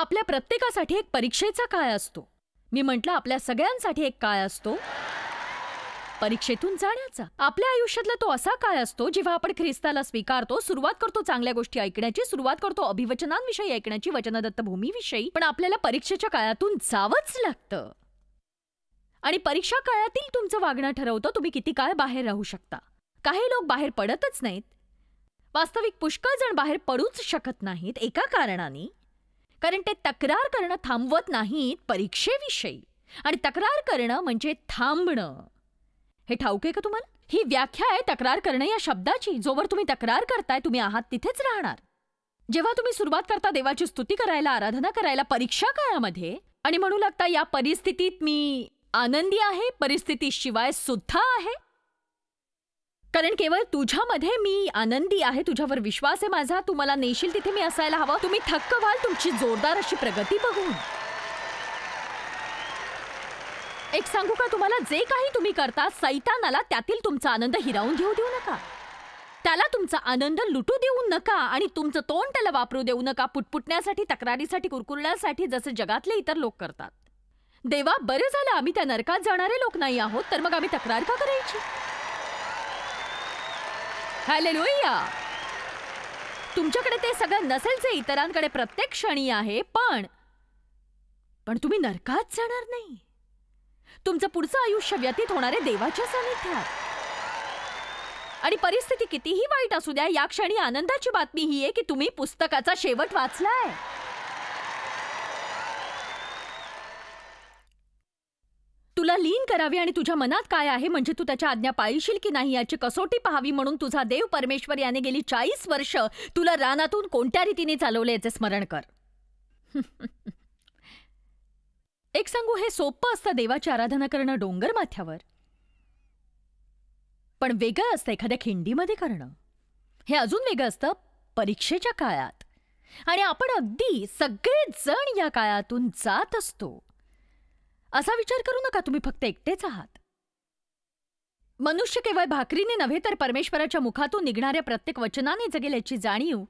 आपल्या प्रत्येकासाठी एक परीक्षेचा काळ असतो मी म्हंटल आपल्या सगळ्यांसाठी एक काळ असतो परीक्षेतून जाण्याचा आपल्या आयुष्यातला तो असा काळ असतो जेव्हा आपण ख्रिस्ताला स्वीकारतो सुरुवात करतो चांगल्या गोष्टी ऐकण्याची सुरुवात करतो अभिवचनांविषयी ऐकण्याची वचनदत्त भूमीविषयी पण आपल्याला परीक्षेच्या काळातून जावंच लागतं आणि परीक्षा काळातील तुमचं वागणं ठरवतं तुम्ही किती काळ बाहेर राहू शकता काही लोक बाहेर पडतच नाहीत वास्तविक पुष्कळ जण बाहेर पडूच शकत नाहीत एका कारणाने कारण ते तक्रार करणं थांबवत नाहीत परीक्षेविषयी आणि तक्रार करणं म्हणजे थांबणं हे ठाऊक आहे का तुम्हाला ही व्याख्या आहे तक्रार करणं या शब्दाची जोवर तुम्ही तक्रार करताय तुम्ही आहात तिथेच राहणार जेव्हा तुम्ही सुरुवात करता देवाची स्तुती करायला आराधना करायला परीक्षा काळामध्ये आणि म्हणू लागता या परिस्थितीत मी आनंदी आहे परिस्थितीशिवाय सुद्धा आहे कारण केवळ तुझ्यामध्ये मी आनंदी आहे तुझ्यावर विश्वास आहे माझा तू मला नेशील तिथे मी असायला हवा तुम्ही थक्क व्हाल तुमची जोरदार अशी प्रगती बघून एक सांगू का तुम्हाला जे काही तुम्ही करता सैतानाला त्यातील तुमचा आनंद हिरावून घेऊ देऊ नका त्याला तुमचा आनंद लुटू देऊ नका आणि तुमचं तोंड त्याला वापरू देऊ नका पुटपुटण्यासाठी तक्रारीसाठी कुरकुरण्यासाठी जसे जगातले इतर लोक करतात देवा बरे झालं आम्ही त्या नरकात जाणारे लोक नाही आहोत तर मग आम्ही तक्रार का करायची हॅलेलुया तुमच्याकडे ते सगळं नसेल जे इतरांकडे प्रत्येक क्षणी आहे पण पण तुम्ही नरकात जाणार नाही तुमचं पुढचं आयुष्य व्यतीत होणारे देवाच्या सानिध्यात आणि परिस्थिती कितीही वाईट असू द्या या क्षणी आनंदाची बातमी ही आहे की तुम्ही पुस्तकाचा शेवट वाचलाय तुला लीन करावी आणि तुझ्या मनात काय आहे म्हणजे तू त्याच्या आज्ञा पाळशील की नाही याची कसोटी पाहावी म्हणून तुझा देव परमेश्वर याने गेली चाळीस वर्ष तुला रानातून कोणत्या रीतीने चालवले याचे स्मरण कर एक सांगू हे सोपं असतं देवाची आराधना करणं डोंगर माथ्यावर पण वेगळं असतं एखाद्या खिंडीमध्ये करणं हे अजून वेगळं असतं परीक्षेच्या काळात आणि आपण अगदी सगळेजण या काळातून जात असतो असा विचार करू नका तुम्ही फक्त एकटेच आहात मनुष्य केवळ भाकरीने नव्हे तर परमेश्वराच्या मुखातून निघणाऱ्या प्रत्येक वचनाने जगेल याची जाणीव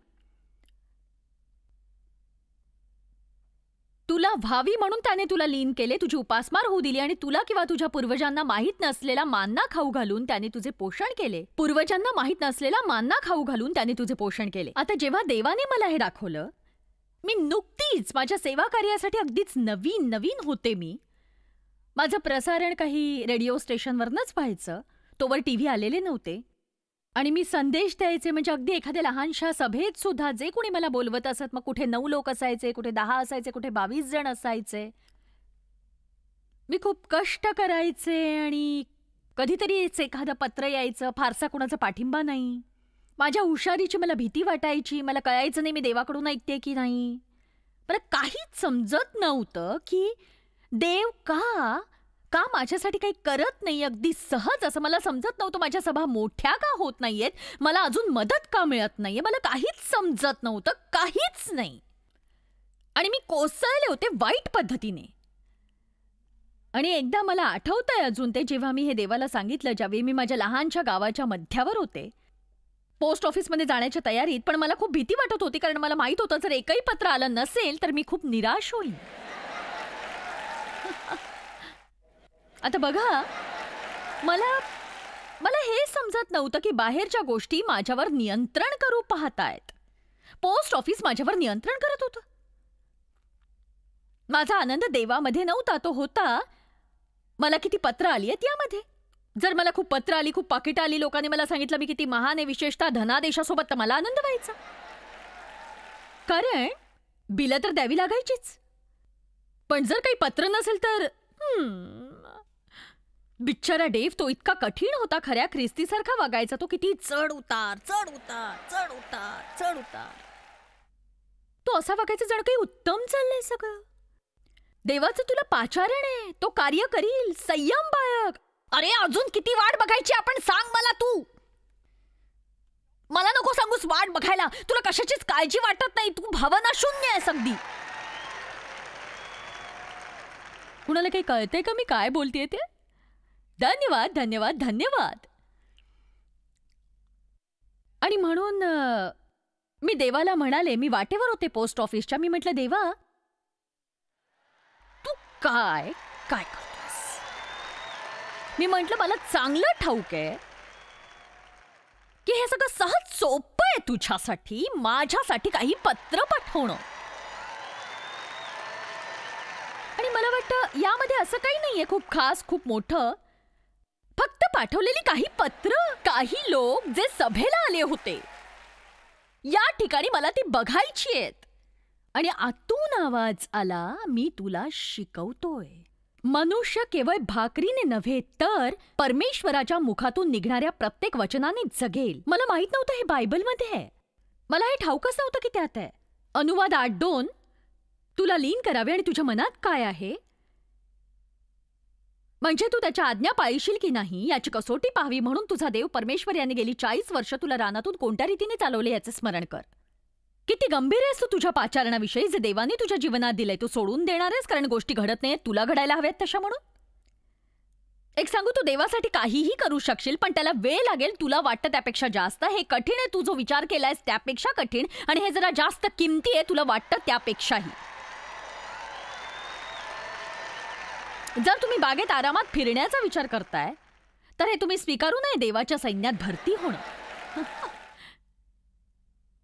तुला व्हावी म्हणून त्याने तुला लीन केले तुझी उपासमार होऊ दिली आणि तुला किंवा तुझ्या पूर्वजांना माहीत नसलेला मानना खाऊ घालून त्याने तुझे पोषण केले पूर्वजांना माहीत नसलेला मानना खाऊ घालून त्याने तुझे पोषण केले आता जेव्हा देवाने मला हे दाखवलं मी नुकतीच माझ्या सेवा कार्यासाठी अगदीच नवीन नवीन होते मी माझं प्रसारण काही रेडिओ स्टेशनवरनंच व्हायचं तोवर टी व्ही आलेले नव्हते आणि मी संदेश द्यायचे म्हणजे अगदी एखाद्या लहानशा सभेत सुद्धा जे कोणी मला बोलवत असत मग कुठे नऊ लोक असायचे कुठे दहा असायचे कुठे बावीस जण असायचे मी खूप कष्ट करायचे आणि कधीतरीच एखादं पत्र यायचं फारसा कुणाचा पाठिंबा नाही माझ्या हुशारीची मला भीती वाटायची मला कळायचं नाही मी देवाकडून ऐकते की नाही मला काहीच समजत नव्हतं की देव का का माझ्यासाठी काही करत नाही अगदी सहज असं मला समजत नव्हतं माझ्या सभा मोठ्या का होत नाहीयेत मला अजून मदत का मिळत नाहीये मला काहीच समजत नव्हतं काहीच नाही आणि मी कोसळले होते वाईट पद्धतीने आणि एकदा मला आठवत आहे अजून ते जेव्हा मी हे देवाला सांगितलं ज्यावेळी मी माझ्या लहानच्या गावाच्या मध्यावर होते पोस्ट ऑफिसमध्ये जाण्याच्या तयारीत पण मला खूप भीती वाटत होती कारण मला माहीत होतं जर एकही पत्र आलं नसेल तर मी खूप निराश होईल आता बघा मला मला हे समजत नव्हतं की बाहेरच्या गोष्टी माझ्यावर नियंत्रण करू पाहतायत पोस्ट ऑफिस माझ्यावर नियंत्रण करत होतं माझा आनंद देवामध्ये नव्हता तो होता मला किती पत्र आली आहेत यामध्ये जर मला खूप पत्र आली खूप पाकिटं आली लोकांनी मला सांगितलं मी किती महान आहे विशेषतः धनादेशासोबत तर मला आनंद व्हायचा कारण बिलं तर द्यावी लागायचीच पण जर काही पत्र नसेल तर बिच्चारा डेव तो इतका कठीण होता खऱ्या ख्रिस्तीसारखा वागायचा तो किती चढ उतार चढ उतार चढ उतार चढ उतार तो असा वागायचा जण काही उत्तम चाललंय सगळं देवाचं तुला पाचारण आहे तो कार्य करील संयम बाळक अरे अजून किती वाट बघायची आपण सांग मला तू मला नको सांगूस वाट बघायला तुला कशाचीच काळजी वाटत नाही तू भावना शून्य आहे अगदी कुणाला काही कळतंय का मी काय बोलतेय ते धन्यवाद धन्यवाद धन्यवाद आणि म्हणून मी देवाला म्हणाले मी वाटेवर होते पोस्ट ऑफिसच्या मी म्हटलं देवा तू काय काय करतोस मी म्हटलं मला चांगलं ठाऊक आहे की हे सगळं सहज सोपं आहे तुझ्यासाठी माझ्यासाठी काही पत्र पाठवणं आणि मला वाटतं यामध्ये असं काही नाहीये खूप खास खूप मोठं फक्त पाठवलेली काही पत्र काही लोक जे सभेला आले होते या ठिकाणी मला ती बघायची आहेत आणि आतून आवाज आला मी तुला शिकवतोय मनुष्य केवळ भाकरीने नव्हे तर परमेश्वराच्या मुखातून निघणाऱ्या प्रत्येक वचनाने जगेल मला माहित नव्हतं हे बायबलमध्ये आहे मला हे ठाऊकच नव्हतं की त्यात आहे अनुवाद आठ दोन तुला लीन करावे आणि तुझ्या मनात काय आहे म्हणजे तू त्याच्या आज्ञा पाळशील की नाही याची कसोटी पाहावी म्हणून तुझा देव परमेश्वर याने गेली चाळीस वर्ष तुला रानातून कोणत्या रीतीने चालवले याचे स्मरण कर किती गंभीर आहेस तू तुझ्या पाचारणाविषयी जे देवाने तुझ्या जीवनात दिलंय तू सोडून देणार आहेस कारण गोष्टी घडत नाहीत तुला घडायला हव्यात तशा म्हणून एक सांगू तू देवासाठी काहीही करू शकशील पण त्याला वेळ लागेल तुला वाटतं त्यापेक्षा जास्त हे कठीण आहे तू जो विचार केलायस त्यापेक्षा कठीण आणि हे जरा जास्त किमती आहे तुला वाटतं त्यापेक्षाही जर तुम्ही बागेत आरामात फिरण्याचा विचार करताय तर हे तुम्ही स्वीकारू नये देवाच्या सैन्यात भरती होण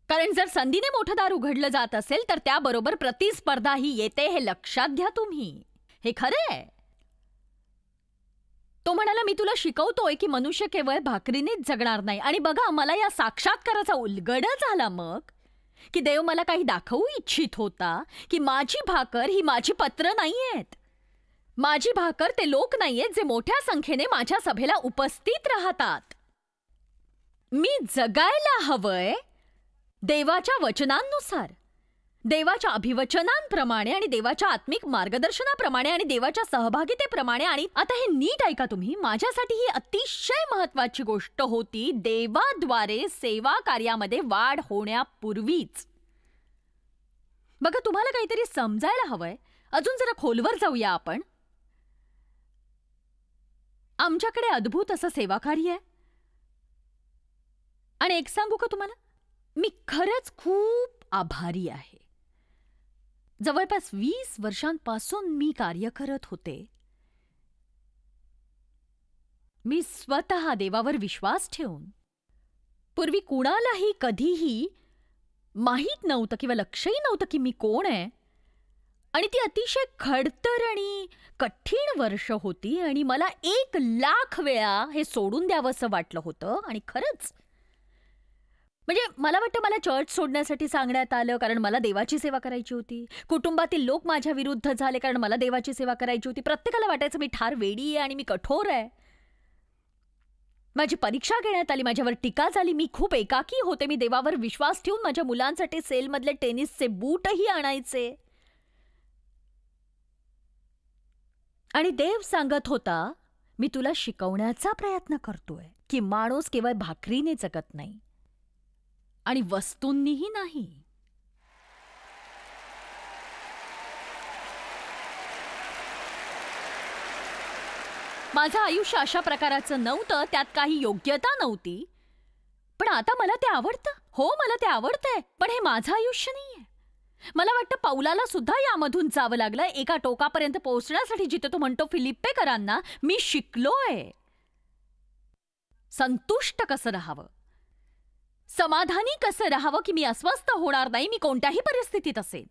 कारण जर संधीने मोठं दार उघडलं जात असेल तर त्याबरोबर प्रतिस्पर्धा ही येते हे लक्षात घ्या तुम्ही हे खरे आहे तो म्हणाला मी तुला शिकवतोय की मनुष्य केवळ भाकरीनेच जगणार नाही आणि बघा मला या साक्षात्काराचा उलगड झाला मग की देव मला काही दाखवू इच्छित होता की माझी भाकर ही माझी पत्र नाहीयेत माझी भाकर ते लोक नाहीयेत जे मोठ्या संख्येने माझ्या सभेला उपस्थित राहतात मी जगायला हवंय देवाच्या वचनांनुसार देवाच्या अभिवचनांप्रमाणे आणि देवाच्या आत्मिक मार्गदर्शनाप्रमाणे आणि देवाच्या सहभागितेप्रमाणे आणि आता हे नीट ऐका तुम्ही माझ्यासाठी ही अतिशय महत्वाची गोष्ट होती देवाद्वारे सेवा कार्यामध्ये वाढ होण्यापूर्वीच बघा तुम्हाला काहीतरी समजायला हवंय अजून जरा खोलवर जाऊया आपण आमच्याकडे अद्भुत असं सेवाकार्य आहे आणि एक सांगू का तुम्हाला मी खरंच खूप आभारी आहे जवळपास वीस वर्षांपासून मी कार्य करत होते मी स्वतः देवावर विश्वास ठेवून पूर्वी कुणालाही कधीही माहीत नव्हतं किंवा लक्षही नव्हतं की मी कोण आहे आणि ती अतिशय खडतर आणि कठीण वर्ष होती आणि मला एक लाख वेळा हे सोडून द्यावंसं वाटलं होतं आणि खरंच म्हणजे मला वाटतं मला चर्च सोडण्यासाठी सांगण्यात आलं कारण मला देवाची सेवा करायची होती कुटुंबातील लोक माझ्या विरुद्ध झाले कारण मला देवाची सेवा करायची होती प्रत्येकाला वाटायचं मी ठार वेडी आहे आणि मी कठोर आहे माझी परीक्षा घेण्यात आली माझ्यावर टीका झाली मी खूप एकाकी होते मी देवावर विश्वास ठेवून माझ्या मुलांसाठी सेलमधले टेनिसचे बूटही आणायचे आणि देव सांगत होता मी तुला शिकवण्याचा प्रयत्न करतोय की माणूस केवळ भाकरीने जगत नाही आणि वस्तूंनीही नाही माझं आयुष्य अशा प्रकाराचं नव्हतं त्यात काही योग्यता नव्हती पण आता मला ते आवडतं हो मला ते आवडतंय पण हे माझं आयुष्य नाहीये मला वाटतं पौलाला सुद्धा यामधून जावं लागलं एका टोकापर्यंत पोहोचण्यासाठी जिथे तो म्हणतो फिलिप्पेकरांना मी शिकलोय संतुष्ट कसं राहावं समाधानी कसं राहावं की मी अस्वस्थ होणार नाही मी कोणत्याही परिस्थितीत असेल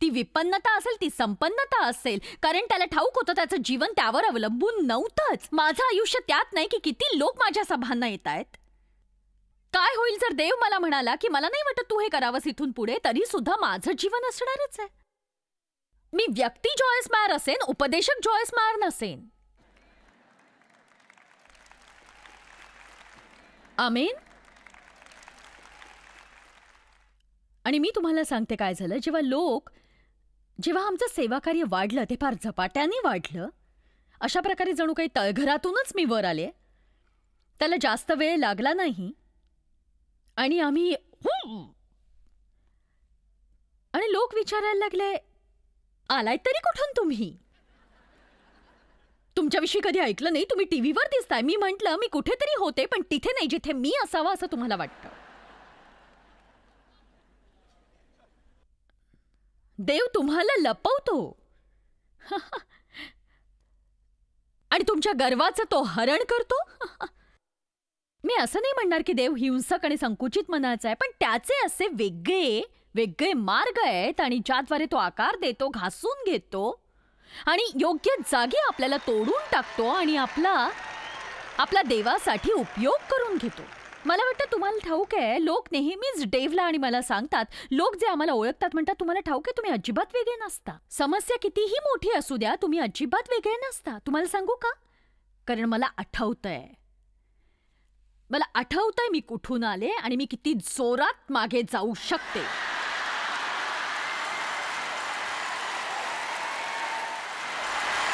ती विपन्नता असेल ती संपन्नता असेल कारण त्याला ठाऊक होतं त्याचं जीवन त्यावर अवलंबून नव्हतंच माझं आयुष्य त्यात नाही की किती लोक माझ्या सभांना येत आहेत काय होईल जर देव मला म्हणाला की मला नाही वाटत तू हे करावंस इथून पुढे तरी सुद्धा माझं जीवन असणारच आहे मी व्यक्ती जॉयस मार असेन उपदेशक जॉयस मार नसेन आमेन आणि मी तुम्हाला सांगते काय झालं जेव्हा लोक जेव्हा आमचं सेवाकार्य वाढलं ते फार झपाट्याने वाढलं अशा प्रकारे जणू काही तळघरातूनच मी वर आले त्याला जास्त वेळ लागला नाही आणि आम्ही आणि लोक विचारायला लागले आलाय तरी कुठून तुम्ही तुमच्याविषयी कधी ऐकलं नाही तुम्ही टीव्हीवर दिसताय मी म्हटलं मी कुठेतरी होते पण तिथे नाही जिथे मी असावं असं तुम्हाला वाटतं देव तुम्हाला लपवतो आणि तुमच्या गर्वाचं तो हरण करतो मी असं नाही म्हणणार की देव हिंसक आणि संकुचित मनाचा आहे पण त्याचे असे वेगळे वेगळे मार्ग आहेत आणि ज्याद्वारे तो आकार देतो घासून घेतो आणि योग्य जागी आपल्याला तोडून टाकतो आणि आपला आपला देवासाठी उपयोग करून घेतो मला वाटतं तुम्हाला ठाऊक आहे लोक नेहमीच डेवला आणि मला सांगतात लोक जे आम्हाला ओळखतात म्हणतात तुम्हाला ठाऊक आहे तुम्ही अजिबात वेगळे नसता समस्या कितीही मोठी असू द्या तुम्ही अजिबात वेगळे नसता तुम्हाला सांगू का कारण मला आठवतंय मला आठवतंय मी कुठून आले आणि मी किती जोरात मागे जाऊ शकते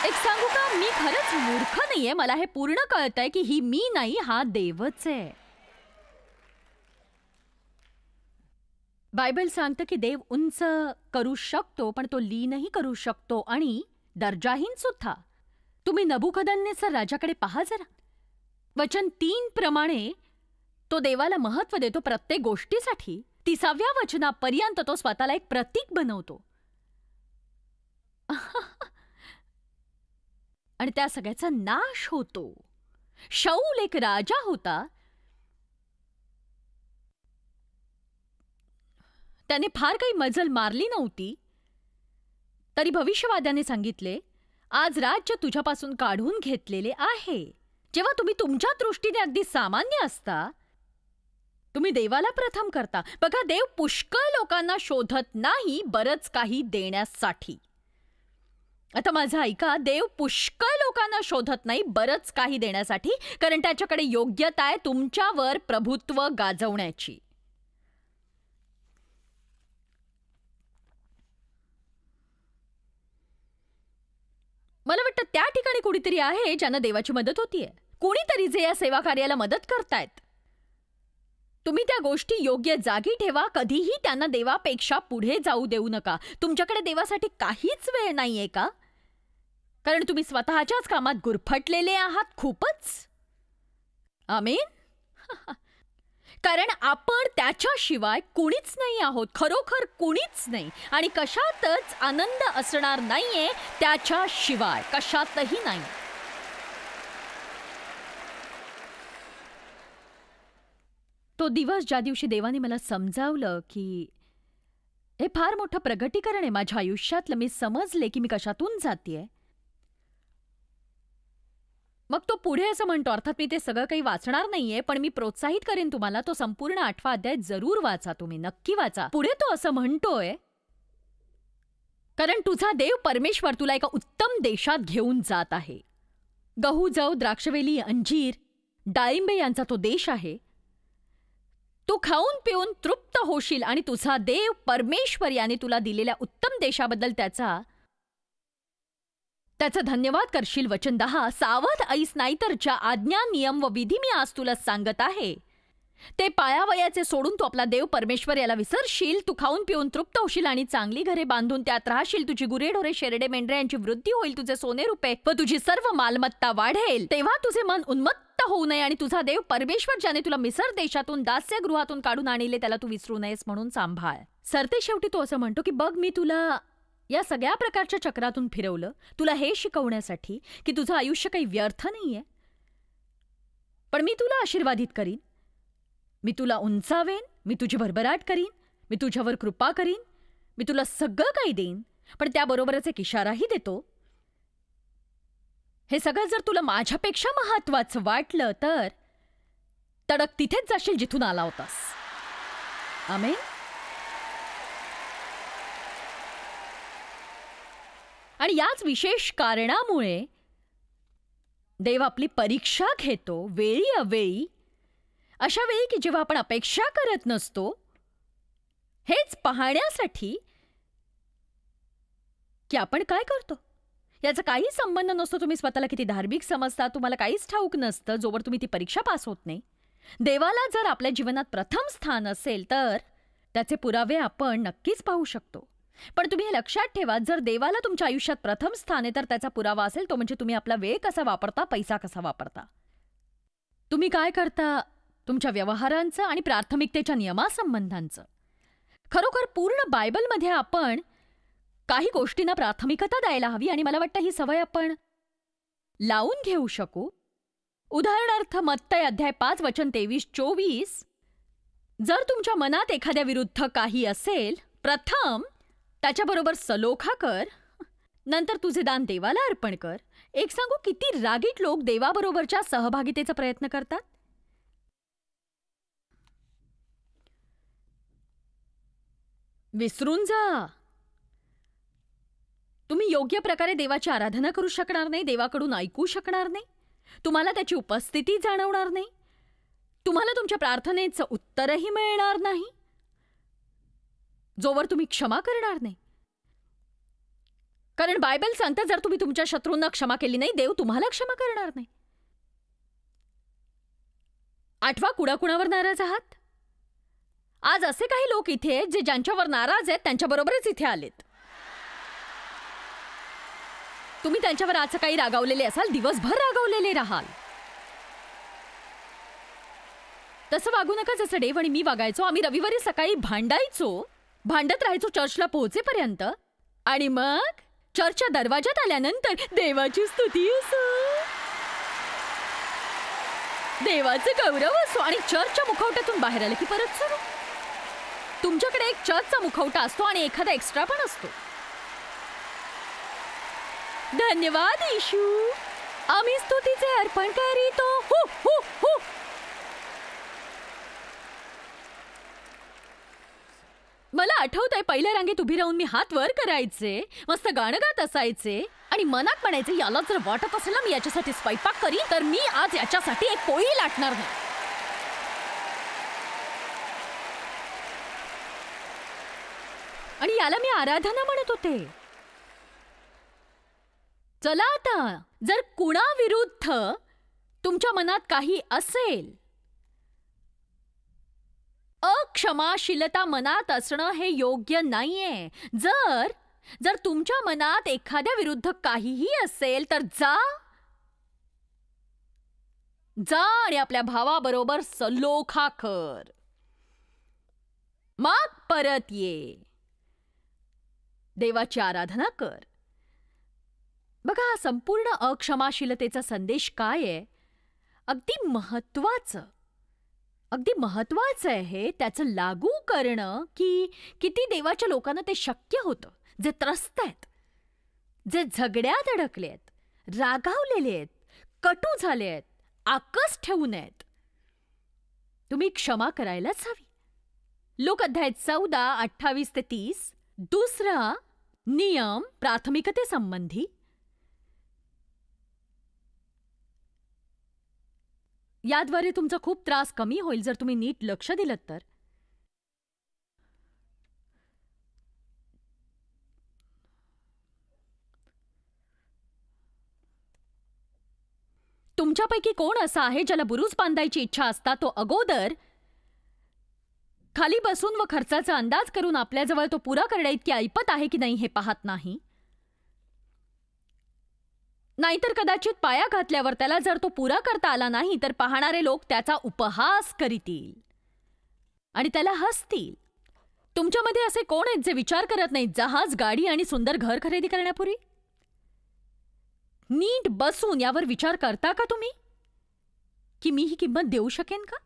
एक सांगू का मी खरंच मूर्ख नाहीये मला हे पूर्ण कळत आहे की ही मी नाही हा देवच आहे बायबल सांगतं की देव उंच करू शकतो पण तो लीनही करू शकतो आणि दर्जाहीन सुद्धा तुम्ही नबुखदन्नेचा राजाकडे पहा जरा वचन तीन प्रमाणे तो देवाला महत्व देतो प्रत्येक गोष्टीसाठी तिसाव्या वचनापर्यंत तो स्वतःला एक प्रतीक बनवतो आणि त्या सगळ्याचा नाश होतो शौल एक राजा होता त्याने फार काही मजल मारली नव्हती तरी भविष्यवाद्याने सांगितले आज राज्य तुझ्यापासून काढून घेतलेले आहे जेव्हा तुम्ही तुमच्या दृष्टीने अगदी सामान्य असता तुम्ही देवाला प्रथम करता बघा देव पुष्कळ लोकांना शोधत नाही बरंच काही देण्यासाठी आता माझं ऐका देव पुष्कळ लोकांना शोधत नाही बरंच काही देण्यासाठी कारण त्याच्याकडे योग्यता आहे तुमच्यावर प्रभुत्व गाजवण्याची त्या ठिकाणी कुणीतरी आहे ज्यांना देवाची मदत होतीये कोणीतरी जे या सेवा कार्याला मदत करतायत तुम्ही त्या गोष्टी योग्य जागी ठेवा कधीही त्यांना देवापेक्षा पुढे जाऊ देऊ नका तुमच्याकडे देवासाठी काहीच वेळ नाहीये का कारण तुम्ही स्वतःच्याच कामात गुरफटलेले आहात खूपच आमीन कारण आपण त्याच्याशिवाय कुणीच नाही आहोत खरोखर कुणीच नाही आणि कशातच आनंद असणार नाहीये त्याच्याशिवाय कशातही नाही तो दिवस ज्या दिवशी देवाने मला समजावलं की हे फार मोठं प्रगटीकरण आहे माझ्या आयुष्यातलं मी समजले की मी कशातून जाते पुढे असं म्हणतो अर्थात मी ते सगळं काही वाचणार नाहीये पण मी प्रोत्साहित करेन तुम्हाला तो संपूर्ण आठवा अध्याय जरूर वाचा तुम्ही नक्की वाचा पुढे तो असं म्हणतोय कारण तुझा देव परमेश्वर तुला एका उत्तम देशात घेऊन जात आहे गहू जव द्राक्षवेली अंजीर डाळिंबे यांचा तो देश आहे तू खाऊन पिऊन तृप्त होशील आणि तुझा देव परमेश्वर याने तुला दिलेल्या उत्तम देशाबद्दल त्याचा त्याचं धन्यवाद करशील वचन दहा सावध ऐस नाहीतरच्या आज्ञा नियम व विधी मी आज तुला सांगत आहे ते पायावयाचे सोडून तू आपला देव परमेश्वर याला विसरशील तू खाऊन पिऊन तृप्त होशील आणि चांगली घरे बांधून त्यात राहशील तुझी गुरेढोरे शेरडे मेंढरे यांची वृद्धी होईल तुझे सोने रुपये व तुझी सर्व मालमत्ता वाढेल तेव्हा तुझे मन उन्मत्त होऊ नये आणि तुझा देव परमेश्वर ज्याने तुला मिसर देशातून दास्य गृहातून काढून आणले त्याला तू विसरू नयेस म्हणून सांभाळ सरते शेवटी तो असं म्हणतो की बघ मी तुला या सगळ्या प्रकारच्या चक्रातून फिरवलं तुला हे शिकवण्यासाठी की तुझं आयुष्य काही व्यर्थ नाही आहे पण मी तुला आशीर्वादित करीन मी तुला उंचावेन मी तुझी भरभराट करीन मी तुझ्यावर कृपा करीन मी तुला सगळं काही देईन पण त्याबरोबरच एक इशाराही देतो हे सगळं जर तुला माझ्यापेक्षा महत्वाचं वाटलं तर तडक तिथेच जाशील जिथून आला होतास आमेन आणि याच विशेष कारणामुळे देव आपली परीक्षा घेतो वेळी अवेळी अशा वेळी की जेव्हा आपण अपेक्षा करत नसतो हेच पाहण्यासाठी की आपण काय करतो याचा काही संबंध नसतो तुम्ही स्वतःला किती धार्मिक समजता तुम्हाला काहीच ठाऊक नसतं जोवर तुम्ही ती परीक्षा पास होत नाही देवाला जर आपल्या जीवनात प्रथम स्थान असेल तर त्याचे पुरावे आपण नक्कीच पाहू शकतो पण तुम्ही हे लक्षात ठेवा जर देवाला तुमच्या आयुष्यात प्रथम स्थान आहे तर त्याचा पुरावा असेल तो म्हणजे तुम्ही आपला वेळ कसा वापरता पैसा कसा वापरता तुम्ही काय करता तुमच्या व्यवहारांचं आणि प्राथमिकतेच्या नियमासंबंधांचं खरोखर पूर्ण बायबलमध्ये आपण काही गोष्टींना प्राथमिकता द्यायला हवी आणि मला वाटतं ही सवय आपण लावून घेऊ शकू उदाहरणार्थ मत्तय अध्याय पाच वचन तेवीस चोवीस जर तुमच्या मनात एखाद्या विरुद्ध काही असेल प्रथम त्याच्याबरोबर सलोखा कर नंतर तुझे दान देवाला अर्पण कर एक सांगू किती रागीट लोक देवाबरोबरच्या सहभागितेचा प्रयत्न करतात विसरून जा तुम्ही योग्य प्रकारे देवाची आराधना करू शकणार नाही देवाकडून ऐकू शकणार नाही तुम्हाला त्याची उपस्थिती जाणवणार नाही तुम्हाला तुमच्या प्रार्थनेचं उत्तरही मिळणार नाही जोवर तुम्ही क्षमा करणार नाही कारण बायबल सांगतं जर तुम्ही तुमच्या शत्रूंना क्षमा केली नाही देव तुम्हाला क्षमा करणार नाही आठवा कुणाकुणावर नाराज आहात आज असे काही लोक इथे आहेत जे ज्यांच्यावर नाराज आहेत त्यांच्याबरोबरच इथे आलेत तुम्ही त्यांच्यावर आज सकाळी रागावलेले असाल दिवसभर रागावलेले राहाल तसं वागू नका जसं डेव आणि मी वागायचो आम्ही रविवारी सकाळी भांडायचो भांडत राहायचो चर्चला पोहोचेपर्यंत आणि मग चर्चच्या दरवाजात आल्यानंतर देवाची स्तुती असो देवाचं गौरव असो आणि चर्चच्या मुखवट्यातून बाहेर आले की परत सुरू तुमच्याकडे एक चर्चचा मुखवटा असतो आणि एखादा एक्स्ट्रा पण असतो धन्यवाद इशू आम्ही स्तुतीचे अर्पण करीतो हो हो हो मला आठवत आहे पहिल्या रांगेत उभी राहून मी हात वर करायचे मस्त गाणं गात असायचे आणि मनात म्हणायचे याला जर वाटत असेल ना मी याच्यासाठी स्वयंपाक करीन तर मी आज याच्यासाठी एक पोळी लाटणार नाही आणि याला मी आराधना म्हणत होते चला आता जर कुणाविरुद्ध तुमच्या मनात काही असेल क्षमाशीलता मनात असणं हे योग्य नाहीये जर जर तुमच्या मनात एखाद्या विरुद्ध काहीही असेल तर जा जा आणि आपल्या भावाबरोबर सलोखा कर मग परत ये देवाची आराधना कर बघा संपूर्ण अक्षमाशीलतेचा संदेश काय आहे अगदी महत्वाचं अगदी महत्वाचं आहे त्याचं लागू करणं की किती देवाच्या लोकांना ते शक्य होतं जे त्रस्त आहेत जे झगड्यात अडकले आहेत रागावलेले आहेत कटू झाले आहेत आकस ठेवू नयेत तुम्ही क्षमा करायलाच हवी लोक अध्याय चौदा अठ्ठावीस ते तीस दुसरा नियम प्राथमिकतेसंबंधी याद्वारे तुमचा खूप त्रास कमी होईल जर तुम्ही नीट लक्ष दिलं तर तुमच्यापैकी कोण असा आहे ज्याला बुरुज बांधायची इच्छा असता तो अगोदर खाली बसून व खर्चाचा अंदाज करून आपल्याजवळ तो पुरा करण्या इतकी ऐपत आहे की नाही हे पाहत नाही नाहीतर कदाचित पाया घातल्यावर त्याला जर तो पुरा करता आला नाही तर पाहणारे लोक त्याचा उपहास करीतील आणि त्याला हसतील तुमच्यामध्ये असे कोण आहेत जे विचार करत नाहीत जहाज गाडी आणि सुंदर घर खरेदी करण्यापूर्वी नीट बसून यावर विचार करता का तुम्ही की मी ही किंमत देऊ शकेन का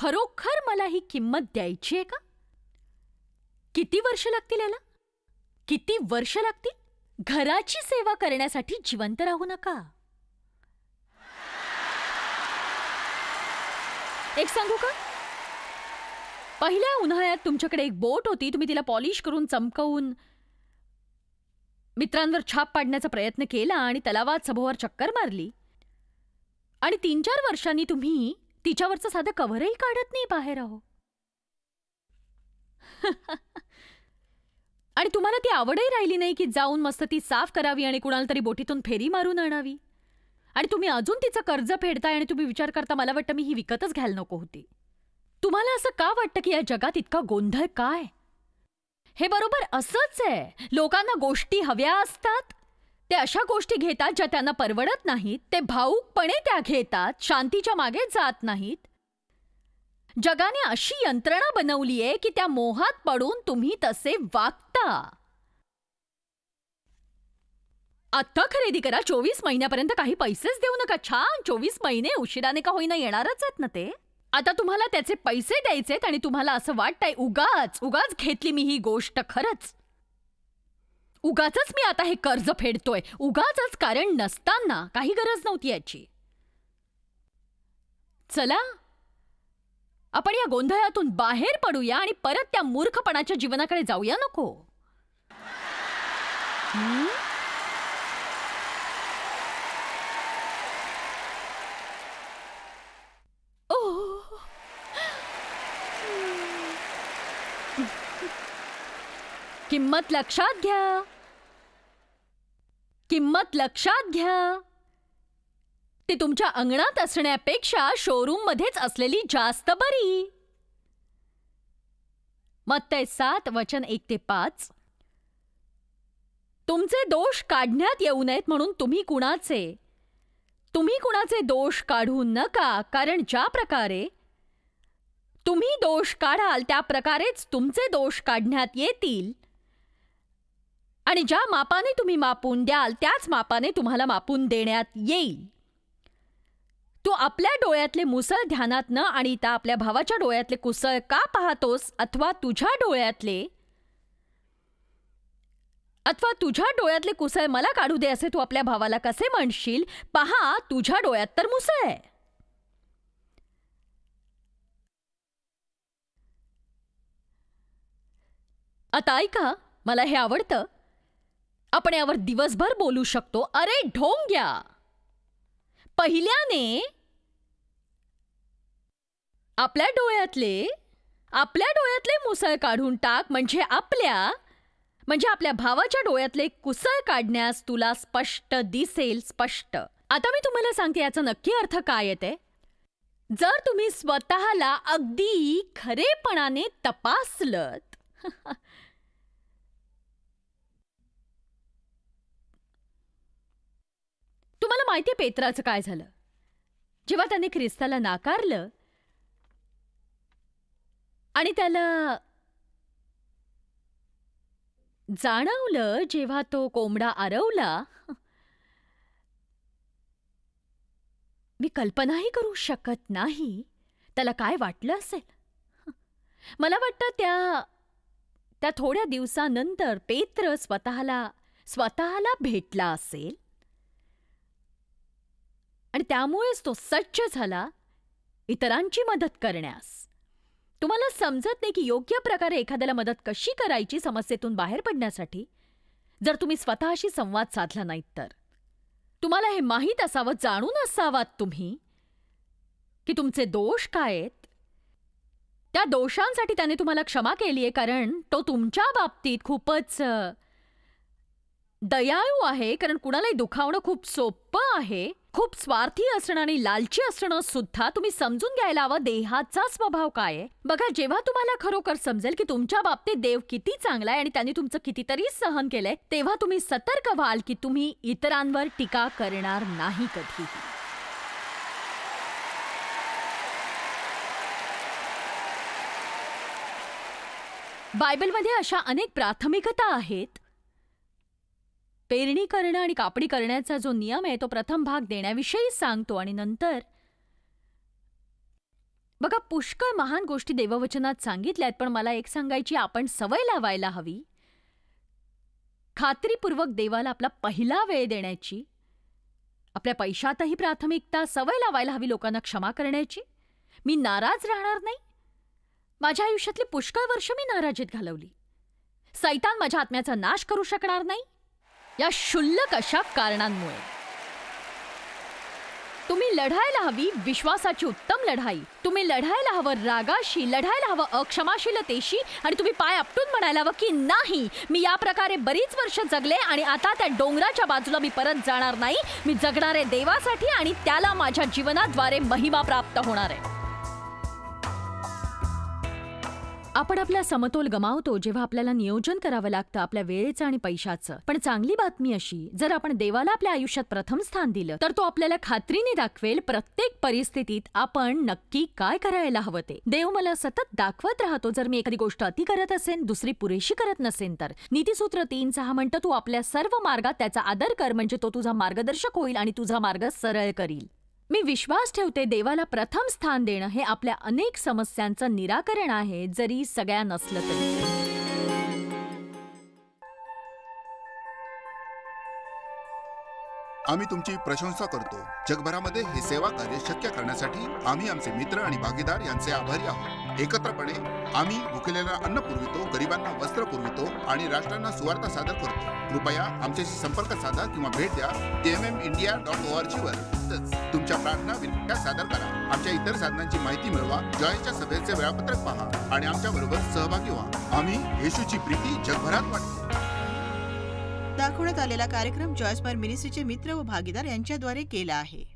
खरोखर मला ही किंमत द्यायची आहे का किती वर्ष लागतील याला किती वर्ष लागतील घराची सेवा करण्यासाठी जिवंत राहू नका एक सांगू का पहिल्या उन्हाळ्यात तुमच्याकडे एक बोट होती तुम्ही तिला पॉलिश करून चमकवून मित्रांवर छाप पाडण्याचा प्रयत्न केला आणि तलावात सभोवर चक्कर मारली आणि तीन चार वर्षांनी तुम्ही तिच्यावरचं साधं कव्हरही काढत नाही बाहेर आहो आणि तुम्हाला ती आवडही राहिली नाही की जाऊन मस्त ती साफ करावी आणि कुणाला तरी बोटीतून फेरी मारून आणावी आणि तुम्ही अजून तिचं कर्ज फेडताय आणि तुम्ही विचार करता मला वाटतं मी ही विकतच घ्यायला नको होती तुम्हाला असं का वाटतं की या जगात इतका गोंधळ काय हे बरोबर असंच आहे लोकांना गोष्टी हव्या असतात ते अशा गोष्टी घेतात ज्या त्यांना परवडत नाहीत ते भाऊकपणे त्या घेतात शांतीच्या मागे जात नाहीत जगाने अशी यंत्रणा बनवली आहे की त्या मोहात पडून तुम्ही तसे वाक आता आत्ता खरेदी करा चोवीस महिन्यापर्यंत काही पैसेच देऊ नका छान चोवीस महिने उशिराने का होईना येणारच आहेत ना ते आता तुम्हाला त्याचे पैसे द्यायचे आणि तुम्हाला असं वाटतंय उगाच उगाच घेतली मी ही गोष्ट खरंच उगाचच मी आता हे कर्ज फेडतोय उगाच कारण नसताना काही गरज नव्हती याची चला आपण या गोंधळातून बाहेर पडूया आणि परत त्या मूर्खपणाच्या जीवनाकडे जाऊया नको किंमत लक्षात घ्या किंमत लक्षात घ्या ते तुमच्या अंगणात असण्यापेक्षा शोरूम मध्येच असलेली जास्त बरी मत्तय सात वचन एक ते पाच तुमचे दोष काढण्यात येऊ नयेत म्हणून तुम्ही कुणाचे तुम्ही कुणाचे दोष काढू नका कारण ज्या प्रकारे तुम्ही दोष काढाल त्या प्रकारेच तुमचे दोष काढण्यात येतील आणि ज्या मापाने तुम्ही मापून द्याल त्याच मापाने तुम्हाला मापून देण्यात येईल तू आपल्या डोळ्यातले मुसळ ध्यानात न आणि त्या आपल्या भावाच्या डोळ्यातले कुसळ का पाहतोस अथवा तुझ्या डोळ्यातले अथवा तुझ्या डोळ्यातले कुसळ मला काढू दे असे तू आपल्या भावाला कसे म्हणशील पहा तुझ्या डोळ्यात तर मुसळ आहे आता ऐका मला हे आवडतं आपण यावर दिवसभर बोलू शकतो अरे ढोंग्या पहिल्याने आपल्या डोळ्यातले आपल्या डोळ्यातले मुसळ काढून टाक म्हणजे आपल्या म्हणजे आपल्या भावाच्या डोळ्यातले कुसळ काढण्यास तुला स्पष्ट दिसेल स्पष्ट आता मी तुम्हाला सांगते याचा नक्की अर्थ काय येते जर तुम्ही स्वतःला अगदी खरेपणाने तपासलत तुम्हाला माहिती आहे पेत्राचं काय झालं जेव्हा त्याने ख्रिस्ताला नाकारलं आणि त्याला जाणवलं जेव्हा तो कोंबडा आरवला मी कल्पनाही करू शकत नाही त्याला काय वाटलं असेल मला वाटतं त्या त्या थोड्या दिवसानंतर पेत्र स्वतःला स्वतःला भेटला असेल आणि त्यामुळेच तो सज्ज झाला इतरांची मदत करण्यास तुम्हाला समजत नाही की योग्य प्रकारे एखाद्याला मदत कशी करायची समस्येतून बाहेर पडण्यासाठी जर तुम्ही स्वतःशी संवाद साधला नाहीत तर तुम्हाला हे माहीत असावं जाणून असावात तुम्ही की तुमचे दोष काय आहेत त्या दोषांसाठी त्याने तुम्हाला क्षमा केली आहे कारण तो तुमच्या बाबतीत खूपच दयाळू आहे कारण कुणालाही दुखावणं खूप सोपं आहे खूप स्वार्थी असणं आणि लालची असणं सुद्धा तुम्ही समजून घ्यायला हवं देहाचा स्वभाव काय आहे बघा जेव्हा तुम्हाला खरोखर समजेल की तुमच्या बाबतीत देव किती चांगला आहे आणि त्यांनी तुमचं कितीतरी सहन केलंय तेव्हा तुम्ही सतर्क व्हाल की तुम्ही इतरांवर टीका करणार नाही कधी बायबलमध्ये अशा अनेक प्राथमिकता आहेत पेरणी करणं आणि कापणी करण्याचा जो नियम आहे तो प्रथम भाग देण्याविषयी सांगतो आणि नंतर बघा पुष्कळ महान गोष्टी देववचनात सांगितल्यात पण मला एक सांगायची आपण सवय लावायला हवी खात्रीपूर्वक देवाला आपला पहिला वेळ देण्याची आपल्या पैशातही प्राथमिकता सवय लावायला हवी लोकांना क्षमा करण्याची मी नाराज राहणार नाही माझ्या आयुष्यातली पुष्कळ वर्ष मी नाराजीत घालवली सैतान माझ्या आत्म्याचा नाश करू शकणार नाही या क्षुल्लक अशा कारणांमुळे तुम्ही लढायला हवी विश्वासाची उत्तम लढाई तुम्ही लढायला हवं रागाशी लढायला हवं अक्षमाशीलतेशी आणि तुम्ही पाय आपटून म्हणायला हवं की नाही मी या प्रकारे बरीच वर्ष जगले आणि आता त्या डोंगराच्या बाजूला मी परत जाणार नाही मी जगणारे देवासाठी आणि त्याला माझ्या जीवनाद्वारे महिमा प्राप्त होणार आहे आपण आपला समतोल गमावतो जेव्हा आपल्याला नियोजन करावं लागतं आपल्या वेळेचं आणि पैशाचं पण चांगली बातमी अशी जर आपण देवाला आपल्या आयुष्यात प्रथम स्थान दिलं तर तो आपल्याला खात्रीने दाखवेल प्रत्येक परिस्थितीत आपण नक्की काय करायला हवं ते देव मला सतत दाखवत राहतो जर मी एखादी गोष्ट अति करत असेन दुसरी पुरेशी करत नसेन तर नीतीसूत्र तीन सहा म्हणतं तू आपल्या सर्व मार्गात त्याचा आदर कर म्हणजे तो तुझा मार्गदर्शक होईल आणि तुझा मार्ग सरळ करील मी विश्वास ठेवते देवाला प्रथम स्थान देणं हे आपल्या अनेक समस्यांचं निराकरण आहे जरी सगळ्या नसलं तरी आम्ही तुमची प्रशंसा करतो जगभरामध्ये हे सेवा कार्य शक्य करण्यासाठी आम्ही आमचे मित्र आणि भागीदार यांचे आभारी आहोत एकत्रपणे आम्ही भुकेलेला अन्न पुरवितो गरिबांना वस्त्र पुरवितो आणि राष्ट्रांना सुवार्ता सादर करतो कृपया आमच्याशी संपर्क साधा किंवा भेट द्या इंडिया डॉट ओ आर वर तुमच्या प्रार्थना विनंत्या सादर करा आमच्या इतर साधनांची माहिती मिळवा जॉईनच्या सभेचे वेळापत्रक पहा आणि आमच्याबरोबर सहभागी व्हा आम्ही येशूची प्रीती जगभरात वाटतो दाखवण्यात आलेला कार्यक्रम जॉयस्मार मिनिस्ट्रीचे मित्र व भागीदार यांच्याद्वारे केला आहे